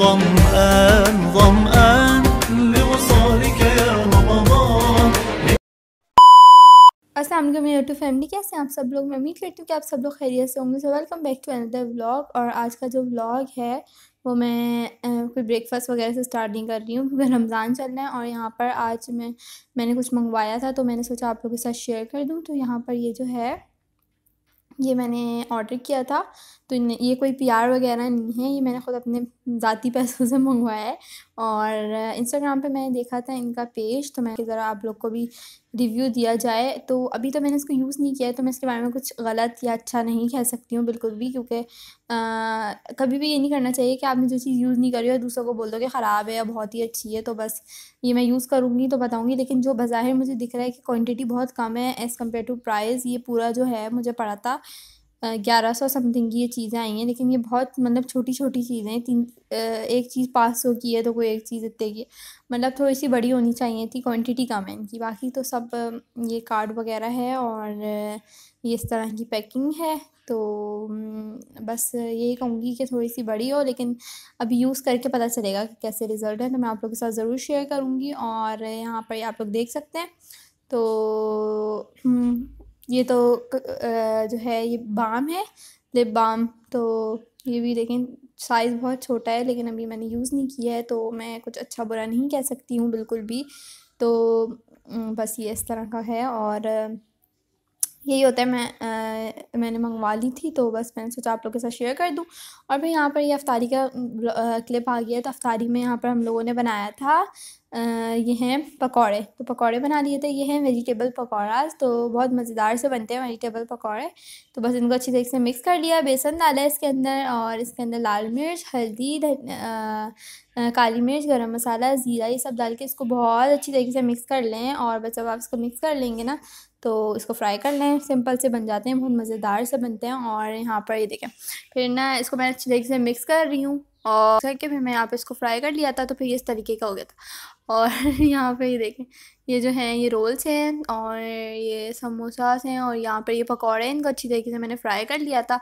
ظمآن ظمآن لوصالك يا Aslam YouTube family कैसे हैं आप सब लोग मैं उम्मीद करती हूँ कि आप सब लोग खैरियत से होंगे so welcome back to another vlog और आज का जो व्लॉग है वो मैं कोई ब्रेकफास्ट वगैरह से स्टार्ट नहीं कर रही हूँ क्योंकि रमज़ान चल रहा है और यहाँ पर आज मैं मैंने कुछ मंगवाया था तो मैंने सोचा आप लोगों के साथ शेयर कर दूँ तो यहाँ पर ये जो है ये मैंने ऑर्डर किया था तो ये कोई प्यार वगैरह नहीं है ये मैंने ख़ुद अपने ज़ाती पैसों से मंगवाया है और इंस्टाग्राम पे मैंने देखा था इनका पेज तो मैं ज़रा आप लोग को भी रिव्यू दिया जाए तो अभी तो मैंने इसको यूज़ नहीं किया है तो मैं इसके बारे में कुछ गलत या अच्छा नहीं कह सकती हूँ बिल्कुल भी क्योंकि कभी भी ये नहीं करना चाहिए कि आपने जो चीज़ यूज़ नहीं करी और दूसरों को बोल दो कि ख़राब है या बहुत ही अच्छी है तो बस ये मैं यूज़ करूँगी तो बताऊँगी लेकिन जो बाहर मुझे दिख रहा है कि क्वांटिटी बहुत कम है एज़ कम्पेयर टू प्राइस ये पूरा जो है मुझे पड़ा था ग्यारह सौ समथिंग की ये चीज़ें आई हैं लेकिन ये बहुत मतलब छोटी छोटी चीज़ें तीन एक चीज़ पाँच सौ की है तो कोई एक चीज़ इतने की मतलब थोड़ी सी बड़ी होनी चाहिए थी क्वांटिटी कम है इनकी बाकी तो सब ये कार्ड वगैरह है और ये इस तरह की पैकिंग है तो बस यही कहूँगी कि थोड़ी सी बड़ी हो लेकिन अभी यूज़ करके पता चलेगा कि कैसे रिज़ल्ट है तो मैं आप लोगों के साथ ज़रूर शेयर करूँगी और यहाँ पर आप लोग देख सकते हैं तो ये तो जो है ये बाम है लिप बाम तो ये भी लेकिन साइज़ बहुत छोटा है लेकिन अभी मैंने यूज़ नहीं किया है तो मैं कुछ अच्छा बुरा नहीं कह सकती हूँ बिल्कुल भी तो बस ये इस तरह का है और यही होता है मैं आ, मैंने मंगवा ली थी तो बस मैंने सोचा आप लोगों के साथ शेयर कर दूं और फिर यहाँ पर ये यह अफ्तारी का क्लिप आ गया तो अफ्तारी में यहाँ पर हम लोगों ने बनाया था आ, ये हैं पकौड़े तो पकौड़े बना लिए थे ये हैं वेजिटेबल पकौड़ा तो बहुत मज़ेदार से बनते हैं वेजिटेबल पकौड़े तो बस इनको अच्छी तरीके से मिक्स कर लिया बेसन डाला इसके अंदर और इसके अंदर लाल मिर्च हल्दी काली मिर्च गरम मसाला ज़ीरा ये सब डाल के इसको बहुत अच्छी तरीके से मिक्स कर लें और बस जब आप इसको मिक्स कर लेंगे ना तो इसको फ्राई कर लें सिंपल से बन जाते हैं बहुत मज़ेदार से बनते हैं और यहाँ पर ये देखें फिर ना इसको मैं अच्छी तरीके से मिक्स कर रही हूँ और करके फिर मैं यहाँ पे इसको फ्राई कर लिया था तो फिर इस तरीके का हो गया था और यहाँ पे ये देखें ये जो हैं ये रोल्स हैं और ये समोसास हैं और यहाँ पर ये पकौड़े हैं इनको अच्छी तरीके से मैंने फ्राई कर लिया था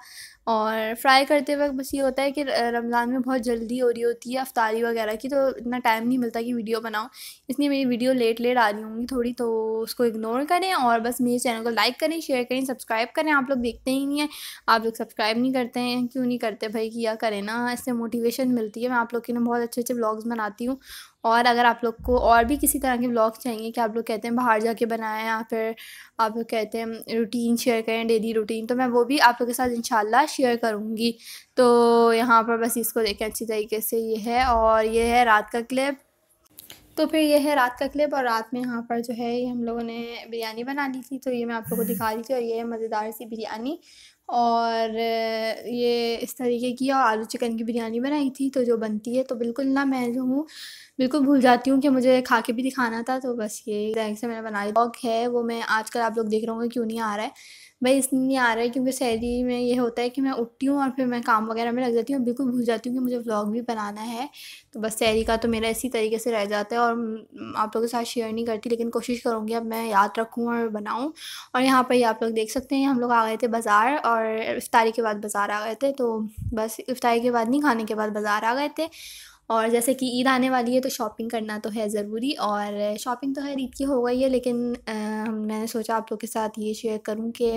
और फ्राई करते वक्त बस ये होता है कि रमज़ान में बहुत जल्दी हो रही होती है अफ्तारी वगैरह की तो इतना टाइम नहीं मिलता कि वीडियो बनाऊँ इसलिए मेरी वीडियो लेट लेट आ रही होंगी थोड़ी तो उसको इग्नोर करें और बस मेरे चैनल को लाइक करें शेयर करें सब्सक्राइब करें आप लोग देखते ही नहीं हैं आप लोग सब्सक्राइब नहीं करते हैं क्यों नहीं करते भाई किया करें ना इससे मोटिवेशन मिलती है मैं आप लोग के लिए बहुत अच्छे अच्छे ब्लॉग्स बनाती हूँ और अगर आप लोग को और भी किसी तरह के ब्लॉग चाहिए कि आप लोग कहते हैं बाहर जाके बनाएं या फिर आप लोग कहते हैं रूटीन शेयर करें डेली रूटीन तो मैं वो भी आप लोग के साथ इन शेयर करूँगी तो यहाँ पर बस इसको देखें अच्छी तरीके से ये है और ये है रात का क्लिप तो फिर ये है रात का क्लिप और रात में यहाँ पर जो है ये हम लोगों ने बिरयानी बना ली थी तो ये मैं आप लोगों को दिखा रही थी और ये है मज़ेदार सी बिरयानी और ये इस तरीके की और आलू चिकन की बिरयानी बनाई थी तो जो बनती है तो बिल्कुल ना मैं जो हूँ बिल्कुल भूल जाती हूँ कि मुझे खा के भी दिखाना था तो बस ये से मैंने बनाई ब्लॉग है वो मैं आजकल आप लोग देख रहे होंगे क्यों नहीं आ रहा है भाई इसलिए नहीं आ रहा है क्योंकि शहरी में ये होता है कि मैं उठती हूँ और फिर मैं काम वगैरह में लग जाती हूँ बिल्कुल भूल जाती हूँ कि मुझे व्लॉग भी बनाना है तो बस शहरी का तो मेरा इसी तरीके से रह जाता है और आप लोगों के साथ शेयर नहीं करती लेकिन कोशिश करूँगी अब मैं याद रखूँ और बनाऊँ और यहाँ पर ही आप लोग देख सकते हैं हम लोग आ गए थे बाज़ार और इफ्तारी के बाद बाज़ार आ गए थे तो बस इफ्तारी के बाद नहीं खाने के बाद बाज़ार आ गए थे और जैसे कि ईद आने वाली है तो शॉपिंग करना तो है ज़रूरी और शॉपिंग तो है ईद की हो गई है लेकिन आ, मैंने सोचा आप लोग के साथ ये शेयर करूँ कि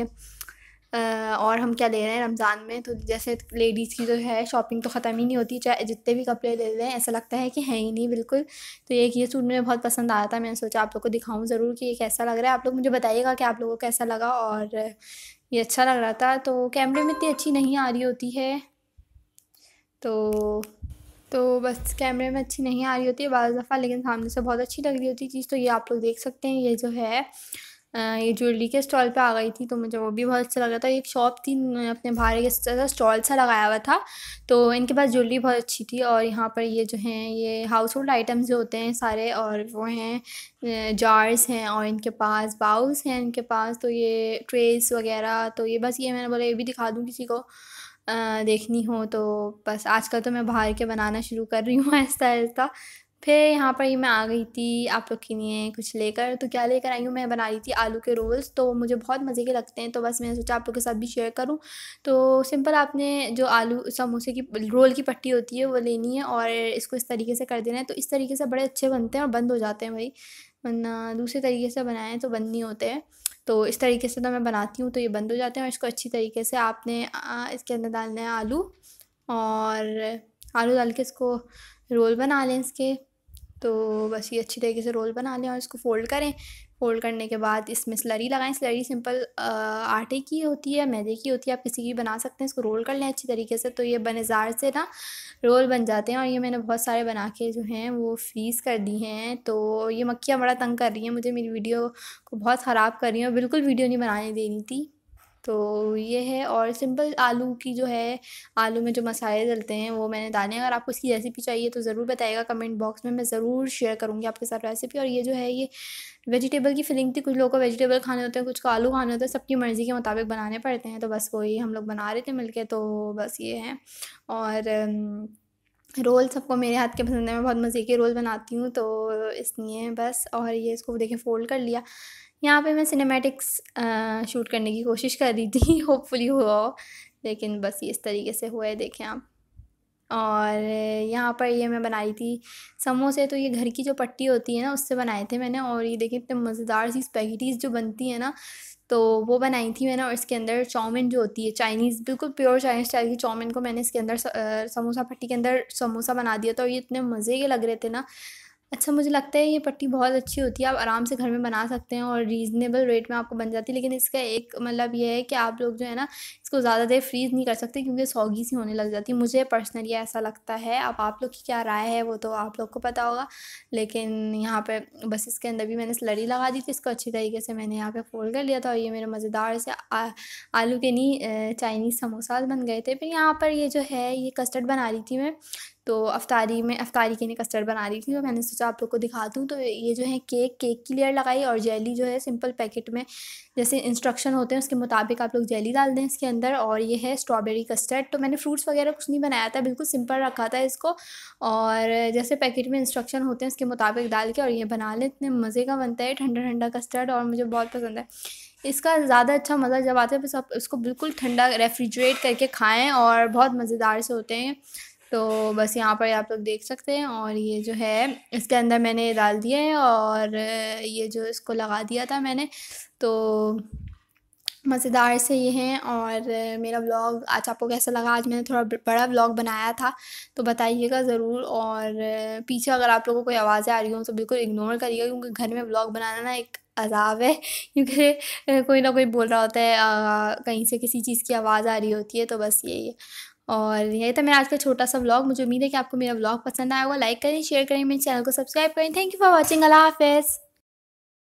और हम क्या ले रहे हैं रमज़ान में तो जैसे लेडीज़ की जो तो है शॉपिंग तो ख़त्म ही नहीं होती चाहे जितने भी कपड़े ले रहे हैं ऐसा लगता है कि है ही नहीं बिल्कुल तो एक ये सूट मुझे बहुत पसंद आया था मैंने सोचा आप लोग को दिखाऊँ ज़रूर कि ये कैसा लग रहा है आप लोग मुझे बताइएगा कि आप लोगों को कैसा लगा और ये अच्छा लग रहा था तो कैमरे में इतनी अच्छी नहीं आ रही होती है तो तो बस कैमरे में अच्छी नहीं आ रही होती है बार दफ़ा लेकिन सामने से बहुत अच्छी लग रही होती चीज़ तो ये आप लोग देख सकते हैं ये जो है ये ज्वेलरी के स्टॉल पे आ गई थी तो मुझे वो भी बहुत अच्छा लग रहा था एक शॉप थी अपने बाहर के स्टॉल सा लगाया हुआ था तो इनके पास ज्वेलरी बहुत अच्छी थी और यहाँ पर ये जो हैं ये हाउस होल्ड आइटम्स जो होते हैं सारे और वो हैं जार्स हैं और इनके पास बाउल्स हैं इनके पास तो ये ट्रेस वगैरह तो ये बस ये मैंने बोला ये भी दिखा दूँ किसी को देखनी हो तो बस आजकल तो मैं बाहर के बनाना शुरू कर रही हूँ ऐसा ऐसा फिर यहाँ पर ही मैं आ गई थी आप लोग के लिए कुछ लेकर तो क्या लेकर आई हूँ मैं बना रही थी आलू के रोल्स तो मुझे बहुत मज़े के लगते हैं तो बस मैंने सोचा आप लोग के साथ भी शेयर करूँ तो सिंपल आपने जो आलू समोसे की रोल की पट्टी होती है वो लेनी है और इसको इस तरीके से कर देना है तो इस तरीके से बड़े अच्छे बनते हैं और बंद हो जाते हैं भाई वरना दूसरे तरीके से बनाएं तो बंद नहीं होते हैं तो इस तरीके से तो मैं बनाती हूँ तो ये बंद हो जाते हैं और इसको अच्छी तरीके से आपने इसके अंदर डालना है आलू और आलू डाल के इसको रोल बना लें इसके तो बस ये अच्छी तरीके से रोल बना लें और इसको फ़ोल्ड करें फोल्ड करने के बाद इसमें स्लरी लगाएं स्लरी सिंपल आटे की होती है मैदे की होती है आप किसी की बना सकते हैं इसको रोल कर लें अच्छी तरीके से तो ये बनेज़ार से ना रोल बन जाते हैं और ये मैंने बहुत सारे बना के जो हैं वो फ्रीज़ कर दी हैं तो ये मक्खियाँ बड़ा तंग कर रही हैं मुझे मेरी वीडियो को बहुत ख़राब कर रही हैं और बिल्कुल वीडियो नहीं बनाने देनी थी तो ये है और सिंपल आलू की जो है आलू में जो मसाले डलते हैं वो मैंने डाले अगर आपको इसकी रेसिपी चाहिए तो ज़रूर बताइएगा कमेंट बॉक्स में मैं ज़रूर शेयर करूँगी आपके साथ रेसिपी और ये जो है ये वेजिटेबल की फीलिंग थी कुछ लोगों को वेजिटेबल खाने होते हैं कुछ को आलू खाने होते हैं सबकी मर्ज़ी के मुताबिक बनाने पड़ते हैं तो बस वही हम लोग बना रहे थे मिल तो बस ये है और रोल सबको मेरे हाथ के पसंद है मैं बहुत मज़े के रोल बनाती हूँ तो इसलिए बस और ये इसको देखें फ़ोल्ड कर लिया यहाँ पे मैं सिनेमैटिक्स शूट करने की कोशिश कर रही थी होपफुली हुआ हो लेकिन बस ये इस तरीके से हुआ है देखें आप और यहाँ पर ये मैं बनाई थी समोसे तो ये घर की जो पट्टी होती है ना उससे बनाए थे मैंने और ये देखिए इतने मज़ेदार सी स्पेगेटीज़ जो बनती है ना तो वो बनाई थी मैंने और इसके अंदर चाउमिन जो होती है चाइनीज़ बिल्कुल प्योर चाइनीज़ स्टाइल की चाउमिन को मैंने इसके अंदर समोसा पट्टी के अंदर समोसा बना दिया था और ये इतने मज़े के लग रहे थे ना अच्छा मुझे लगता है ये पट्टी बहुत अच्छी होती है आप आराम से घर में बना सकते हैं और रीज़नेबल रेट में आपको बन जाती है लेकिन इसका एक मतलब ये है कि आप लोग जो है ना इसको ज़्यादा देर फ्रीज़ नहीं कर सकते क्योंकि सौगी सी होने लग जाती है मुझे पर्सनली ऐसा लगता है अब आप लोग की क्या राय है वो तो आप लोग को पता होगा लेकिन यहाँ पर बस इसके अंदर भी मैंने स्लड़ी लगा दी थी इसको अच्छी तरीके से मैंने यहाँ पर फोल्ड कर लिया था और ये मेरे मज़ेदार से आलू के नी चाइनीज़ समोसाज बन गए थे फिर यहाँ पर ये जो है ये कस्टर्ड बना रही थी मैं तो अफ्तारी में अफ्तारी के लिए कस्टर्ड बना रही थी तो मैंने सोचा आप लोग को दिखा दूँ तो ये जो है केक केक की लेयर लगाई और जेली जो है सिंपल पैकेट में जैसे इंस्ट्रक्शन होते हैं उसके मुताबिक आप लोग जेली डाल दें इसके अंदर और ये है स्ट्रॉबेरी कस्टर्ड तो मैंने फ्रूट्स वगैरह कुछ नहीं बनाया था बिल्कुल सिंपल रखा था इसको और जैसे पैकेट में इंस्ट्रक्शन होते हैं उसके मुताबिक डाल के और ये बना लें इतने मज़े का बनता है ठंडा ठंडा कस्टर्ड और मुझे बहुत पसंद है इसका ज़्यादा अच्छा मज़ा जब आता है बस आप इसको बिल्कुल ठंडा रेफ्रिजरेट करके खाएँ और बहुत मज़ेदार से होते हैं तो बस यहाँ पर आप लोग देख सकते हैं और ये जो है इसके अंदर मैंने डाल दिया है और ये जो इसको लगा दिया था मैंने तो मज़ेदार से ये हैं और मेरा व्लॉग आज आपको कैसा लगा आज मैंने थोड़ा बड़ा व्लॉग बनाया था तो बताइएगा ज़रूर और पीछे अगर आप लोगों को कोई आवाज़ें आ रही हों तो बिल्कुल इग्नोर करिएगा क्योंकि घर में व्लॉग बनाना ना एक अजाब है क्योंकि कोई ना कोई बोल रहा होता है आ, कहीं से किसी चीज़ की आवाज़ आ रही होती है तो बस यही है और यही था मेरा आज का छोटा सा व्लॉग मुझे उम्मीद है कि आपको मेरा व्लॉग पसंद आया होगा लाइक करें शेयर करें मेरे चैनल को सब्सक्राइब करें थैंक यू फॉर वॉचिंग अला हाफिज़